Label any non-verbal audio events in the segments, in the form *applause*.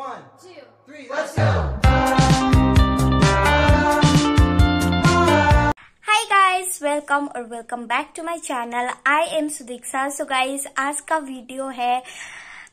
हाय guys welcome और welcome back to my channel I am Sudiksha so guys आज का video है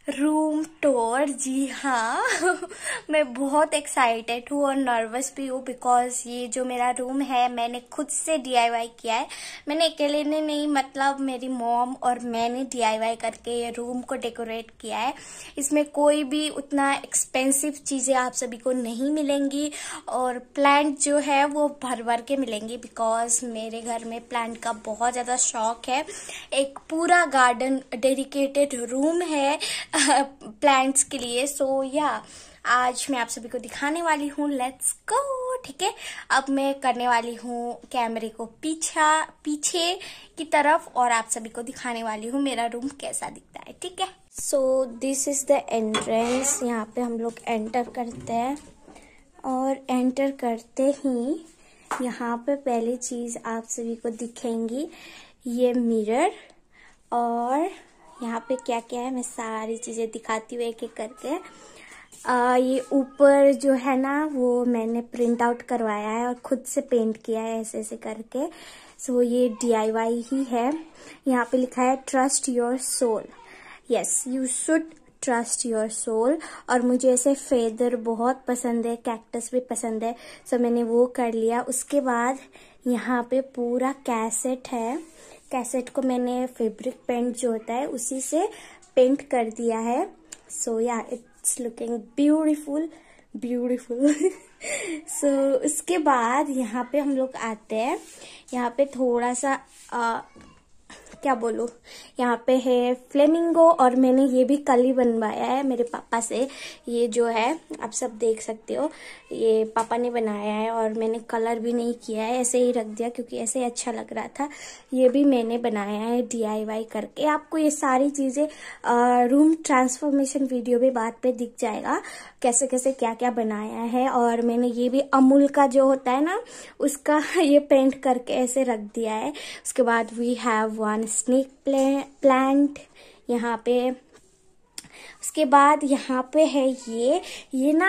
रूम टूर जी हाँ *laughs* मैं बहुत एक्साइटेड हूँ और नर्वस भी हूँ बिकॉज ये जो मेरा रूम है मैंने खुद से डी किया है मैंने अकेले ने नहीं मतलब मेरी मॉम और मैंने डी करके ये रूम को डेकोरेट किया है इसमें कोई भी उतना एक्सपेंसिव चीज़ें आप सभी को नहीं मिलेंगी और प्लांट जो है वो भर भर के मिलेंगी बिकॉज मेरे घर में प्लांट का बहुत ज़्यादा शौक है एक पूरा गार्डन डेडिकेटेड रूम है प्लांट्स *laughs* के लिए सो so, या yeah, आज मैं आप सभी को दिखाने वाली हूँ लेट्स गो ठीक है अब मैं करने वाली हूँ कैमरे को पीछा पीछे की तरफ और आप सभी को दिखाने वाली हूँ मेरा रूम कैसा दिखता है ठीक है so this is the entrance यहाँ पे हम लोग एंटर करते हैं और एंटर करते ही यहाँ पे पहली चीज आप सभी को दिखेंगी ये मिरर और यहाँ पे क्या क्या है मैं सारी चीज़ें दिखाती हूँ एक एक करके आ, ये ऊपर जो है ना वो मैंने प्रिंट आउट करवाया है और खुद से पेंट किया है ऐसे ऐसे करके सो ये डी ही है यहाँ पे लिखा है trust your soul yes you should trust your soul और मुझे ऐसे फेदर बहुत पसंद है कैक्टस भी पसंद है सो मैंने वो कर लिया उसके बाद यहाँ पे पूरा कैसेट है कैसेट को मैंने फैब्रिक पेंट जो होता है उसी से पेंट कर दिया है so yeah it's looking beautiful beautiful so उसके बाद यहाँ पे हम लोग आते हैं यहाँ पे थोड़ा सा आ, uh, क्या बोलू यहाँ पे है फ्लेमिंगो और मैंने ये भी कल ही बनवाया है मेरे पापा से ये जो है आप सब देख सकते हो ये पापा ने बनाया है और मैंने कलर भी नहीं किया है ऐसे ही रख दिया क्योंकि ऐसे अच्छा लग रहा था ये भी मैंने बनाया है डी करके आपको ये सारी चीज़ें रूम ट्रांसफॉर्मेशन वीडियो में बाद पे दिख जाएगा कैसे कैसे क्या क्या बनाया है और मैंने ये भी अमूल का जो होता है ना उसका *laughs* ये पेंट करके ऐसे रख दिया है उसके बाद we have one snake plant यहाँ पे उसके बाद यहाँ पे है ये ये ना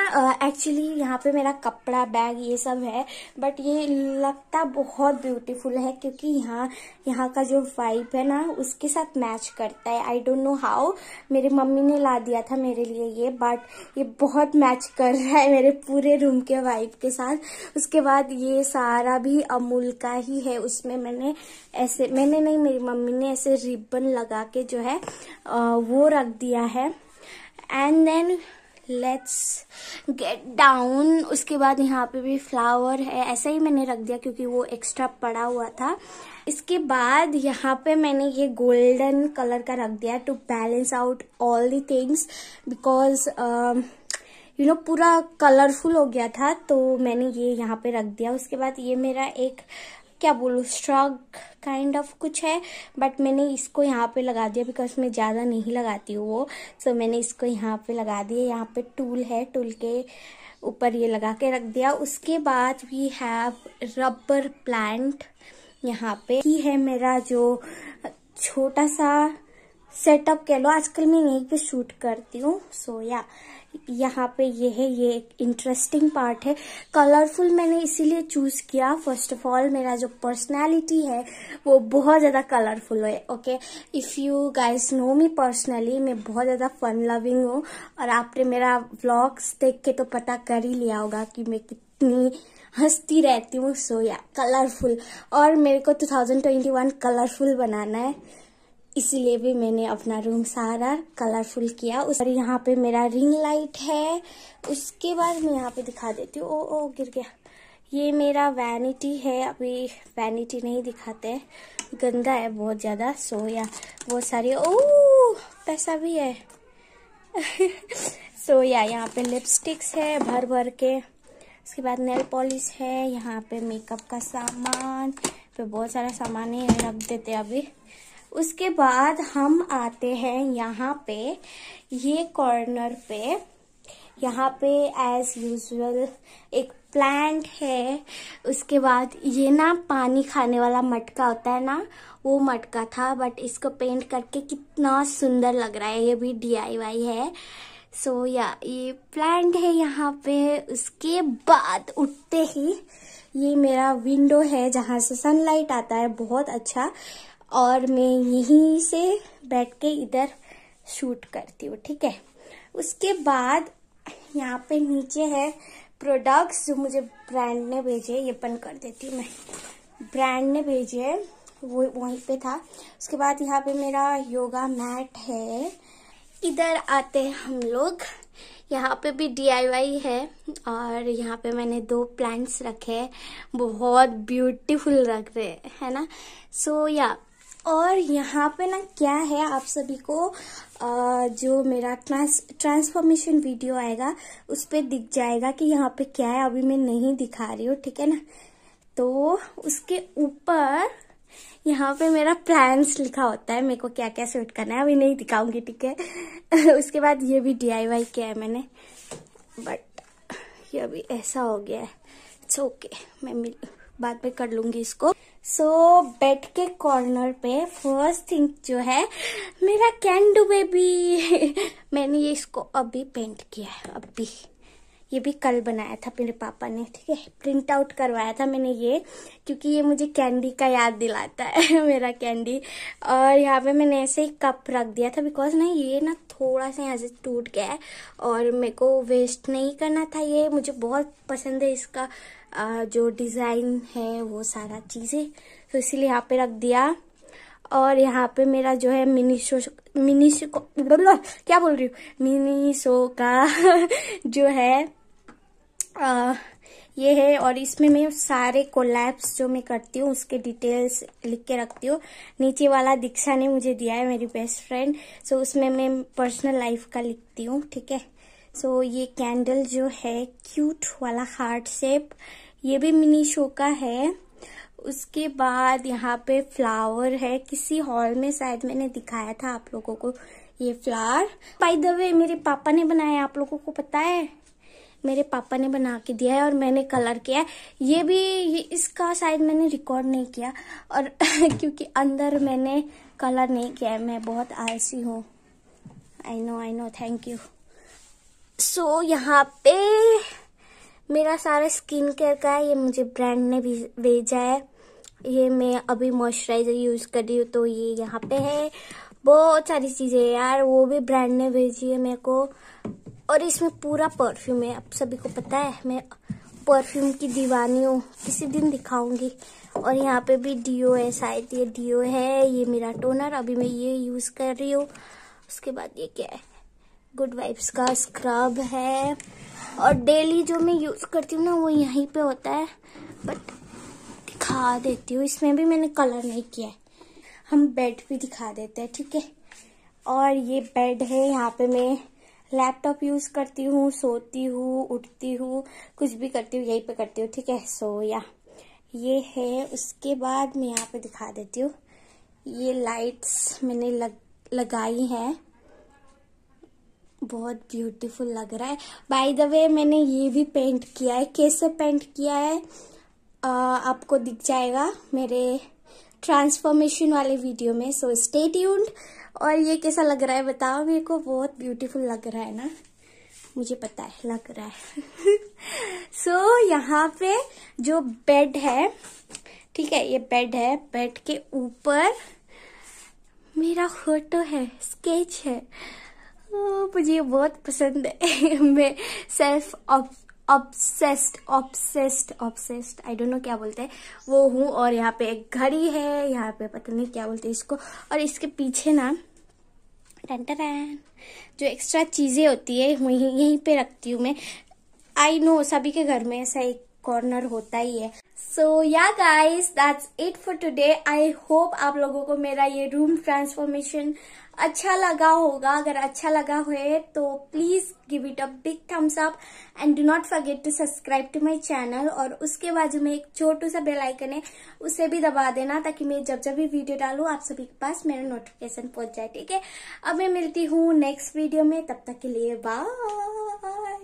एक्चुअली यहाँ पे मेरा कपड़ा बैग ये सब है बट ये लगता बहुत ब्यूटीफुल है क्योंकि यहाँ यहाँ का जो वाइब है ना उसके साथ मैच करता है आई डोंट नो हाउ मेरी मम्मी ने ला दिया था मेरे लिए ये बट ये बहुत मैच कर रहा है मेरे पूरे रूम के वाइब के साथ उसके बाद ये सारा भी अमूल का ही है उसमें मैंने ऐसे मैंने नहीं मेरी मम्मी ने ऐसे रिबन लगा के जो है वो रख दिया है and then let's get down उसके बाद यहाँ पे भी फ्लावर है ऐसा ही मैंने रख दिया क्योंकि वो एक्स्ट्रा पड़ा हुआ था इसके बाद यहाँ पे मैंने ये गोल्डन कलर का रख दिया to balance out all the things because you know पूरा कलरफुल हो गया था तो मैंने ये यहाँ पे रख दिया उसके बाद ये मेरा एक क्या बोलूँ स्ट्रग काइंड ऑफ कुछ है बट मैंने इसको यहाँ पे लगा दिया बिकॉज मैं ज़्यादा नहीं लगाती हूँ वो सो so, मैंने इसको यहाँ पे लगा दिया यहाँ पे टूल है टूल के ऊपर ये लगा के रख दिया उसके बाद वी हैव रबर प्लांट यहाँ पे ही है मेरा जो छोटा सा सेटअप कह लो आजकल मैं यहीं पे शूट करती हूँ सो या yeah. यहाँ पे ये है ये एक इंटरेस्टिंग पार्ट है कलरफुल मैंने इसीलिए चूज किया फर्स्ट ऑफ ऑल मेरा जो पर्सनालिटी है वो बहुत ज़्यादा कलरफुल है okay if you guys know me personally मैं बहुत ज़्यादा फन लविंग हूँ और आपने मेरा व्लॉग्स देख के तो पता कर ही लिया होगा कि मैं कितनी हंसती रहती हूँ सो या कलरफुल और मेरे को टू कलरफुल बनाना है इसीलिए भी मैंने अपना रूम सारा कलरफुल किया उस और यहाँ पे मेरा रिंग लाइट है उसके बाद मैं यहाँ पे दिखा देती हूँ ओ ओ गिर गया ये मेरा वैनिटी है अभी वैनिटी नहीं दिखाते गंदा है बहुत ज़्यादा सो या बहुत सारी ओ पैसा भी है *laughs* सो या यहाँ पे लिपस्टिक्स है भर भर के उसके बाद नेल पॉलिश है यहाँ पे मेकअप का सामान पे बहुत सारा सामान ही रख देते अभी उसके बाद हम आते हैं यहाँ पे ये कॉर्नर पे यहाँ पे एज यूजल एक प्लांट है उसके बाद ये ना पानी खाने वाला मटका होता है ना वो मटका था बट इसको पेंट करके कितना सुंदर लग रहा है ये भी डीआईवाई है सो so, या yeah, ये प्लांट है यहाँ पे उसके बाद उठते ही ये मेरा विंडो है जहाँ से सनलाइट आता है बहुत अच्छा और मैं यहीं से बैठ के इधर शूट करती हूँ ठीक है उसके बाद यहाँ पे नीचे है प्रोडक्ट्स जो मुझे ब्रांड ने भेजे ये बंद कर देती हूँ मैं ब्रांड ने भेजे वो वहीं पे था उसके बाद यहाँ पे मेरा योगा मैट है इधर आते हैं हम लोग यहाँ पे भी डीआईवाई है और यहाँ पे मैंने दो प्लांट्स रखे हैं बहुत ब्यूटीफुल रख रहे हैं है ना सो so, या yeah, और यहाँ पे ना क्या है आप सभी को जो मेरा ट्रांस ट्रांसफॉर्मेशन वीडियो आएगा उस पर दिख जाएगा कि यहाँ पे क्या है अभी मैं नहीं दिखा रही हूँ ठीक है ना तो उसके ऊपर यहाँ पे मेरा प्लान्स लिखा होता है मेरे को क्या क्या सेट करना है अभी नहीं दिखाऊंगी ठीक है *laughs* उसके बाद ये भी डी किया है मैंने बट ये अभी ऐसा हो गया है इट्स ओके मैं मिल बाद में कर लूंगी इसको सो so, बेड के कॉर्नर पे फर्स्ट थिंग जो है मेरा कैंडू बेबी *laughs* मैंने ये इसको अभी पेंट किया है अभी ये भी कल बनाया था मेरे पापा ने ठीक है प्रिंट आउट करवाया था मैंने ये क्योंकि ये मुझे कैंडी का याद दिलाता है *laughs* मेरा कैंडी और यहाँ पे मैंने ऐसे ही कप रख दिया था बिकॉज ना ये ना थोड़ा सा यहाँ से टूट गया है और मेरे को वेस्ट नहीं करना था ये मुझे बहुत पसंद है इसका जो डिज़ाइन है वो सारा चीज़ें तो इसीलिए यहाँ पे रख दिया और यहाँ पे मेरा जो है मिनी शो मिनी शो क्या बोल रही हूँ मिनी शो का *laughs* जो है आ, ये है और इसमें मैं सारे कोलैप्स जो मैं करती हूँ उसके डिटेल्स लिख के रखती हूँ नीचे वाला दीक्षा ने मुझे दिया है मेरी बेस्ट फ्रेंड सो उसमें मैं पर्सनल लाइफ का लिखती हूँ ठीक है सो ये कैंडल जो है क्यूट वाला हार्ट शेप ये भी मिनी शो का है उसके बाद यहाँ पे फ्लावर है किसी हॉल में शायद मैंने दिखाया था आप लोगों को ये फ्लावर बाय द वे मेरे पापा ने बनाया आप लोगों को पता है मेरे पापा ने बना के दिया है और मैंने कलर किया है ये भी ये इसका शायद मैंने रिकॉर्ड नहीं किया और *laughs* क्योंकि अंदर मैंने कलर नहीं किया है मैं बहुत आलसी हूँ I know I know thank you so यहाँ पे मेरा सारा स्किन केयर का है ये मुझे ब्रांड ने भेजा है ये मैं अभी मॉइस्चराइजर यूज़ कर रही हूँ तो ये यहाँ पे है बहुत सारी चीज़ें यार वो भी ब्रांड ने भेजी है मेरे को और इसमें पूरा परफ्यूम है आप सभी को पता है मैं परफ्यूम की दीवानी हूँ किसी दिन दिखाऊंगी और यहाँ पे भी डीओ है शायद ये डीओ है ये मेरा टोनर अभी मैं ये यूज़ कर रही हूँ उसके बाद ये क्या है गुड वाइब्स का स्क्रब है और डेली जो मैं यूज़ करती हूँ ना वो यहीं पे होता है बट दिखा देती हूँ इसमें भी मैंने कलर नहीं किया है हम बेड भी दिखा देते हैं ठीक है और ये बेड है यहाँ पे मैं लैपटॉप यूज़ करती हूँ सोती हूँ उठती हूँ कुछ भी करती हूँ यहीं पे करती हूँ ठीक है सो या ये है उसके बाद मैं यहाँ पे दिखा देती हूँ ये लाइट्स मैंने लग लगाई हैं बहुत ब्यूटीफुल लग रहा है बाय द वे मैंने ये भी पेंट किया है कैसे पेंट किया है आ, आपको दिख जाएगा मेरे ट्रांसफॉर्मेशन वाले वीडियो में सो स्टे ट्यून्ड और ये कैसा लग रहा है बताओ मेरे को बहुत ब्यूटीफुल लग रहा है ना मुझे पता है लग रहा है सो *laughs* so, यहाँ पे जो बेड है ठीक है ये बेड है बेड के ऊपर मेरा फोटो है स्केच है मुझे बहुत पसंद है *laughs* मैं self obsessed obsessed obsessed I don't know क्या बोलते हैं वो हूँ और यहाँ पे एक घड़ी है यहाँ पे पता नहीं क्या बोलते हैं इसको और इसके पीछे ना टेंटर एन जो एक्स्ट्रा चीज़ें होती है वहीं यहीं पे रखती हूँ मैं आई नो सभी के घर में ऐसा एक कॉर्नर होता ही है so yeah guys that's it for today I hope आप लोगों को मेरा ये रूम ट्रांसफॉर्मेशन अच्छा लगा होगा अगर अच्छा लगा हुए तो please give it a big thumbs up and do not forget to subscribe to my channel और उसके बाजू में एक छोटू सा बेल आइकन है उसे भी दबा देना ताकि मैं जब जब भी वीडियो डालू आप सभी के पास मेरा नोटिफिकेशन पहुंच जाए ठीक है अब मैं मिलती हूँ नेक्स्ट वीडियो में तब तक के लिए बाय